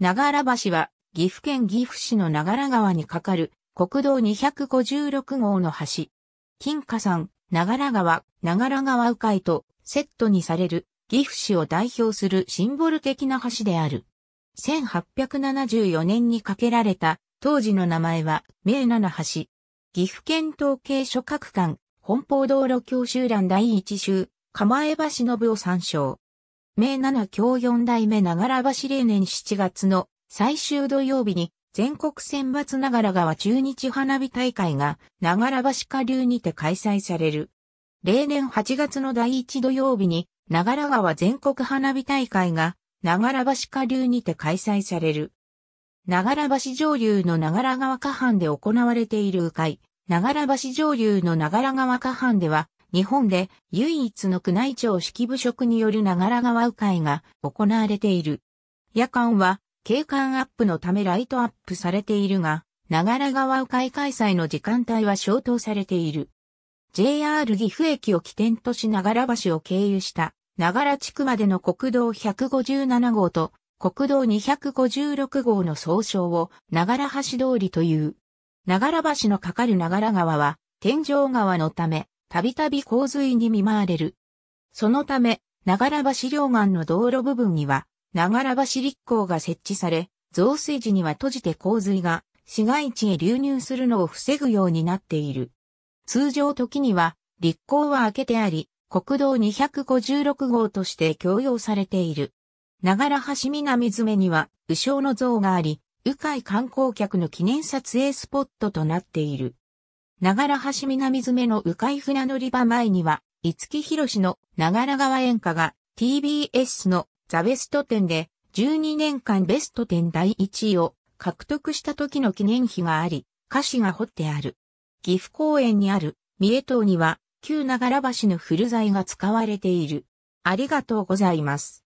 長良橋は、岐阜県岐阜市の長良川に架かる国道256号の橋。金華山、長良川、長良川迂回とセットにされる岐阜市を代表するシンボル的な橋である。1874年に架けられた当時の名前は明七橋。岐阜県統計諸各館、本邦道路教習欄第一集、釜江橋信を参照。明7強4代目長良橋例年7月の最終土曜日に全国選抜長良川中日花火大会が長良橋下流にて開催される。例年8月の第1土曜日に長良川全国花火大会が長良橋下流にて開催される。長良橋上流の長良川下畔で行われている鵜飼、長良橋上流の長良川下畔では日本で唯一の宮内庁式部職による長良川鵜飼が行われている。夜間は景観アップのためライトアップされているが、長良川鵜飼開催の時間帯は消灯されている。JR 岐阜駅を起点とし長良橋を経由した長良地区までの国道157号と国道256号の総称を長良橋通りという。長良橋のかかる長良川は天井川のためたびたび洪水に見舞われる。そのため、長良橋両岸の道路部分には、長良橋立港が設置され、増水時には閉じて洪水が市街地へ流入するのを防ぐようになっている。通常時には、立港は開けてあり、国道256号として供用されている。長良橋南詰には、鵜匠の像があり、鵜飼観光客の記念撮影スポットとなっている。長良橋南詰の迂回船乗り場前には、五木ひろしの長良川演歌が TBS のザ・ベスト10で12年間ベスト10第1位を獲得した時の記念碑があり、歌詞が彫ってある。岐阜公園にある三重島には旧長良橋の古材が使われている。ありがとうございます。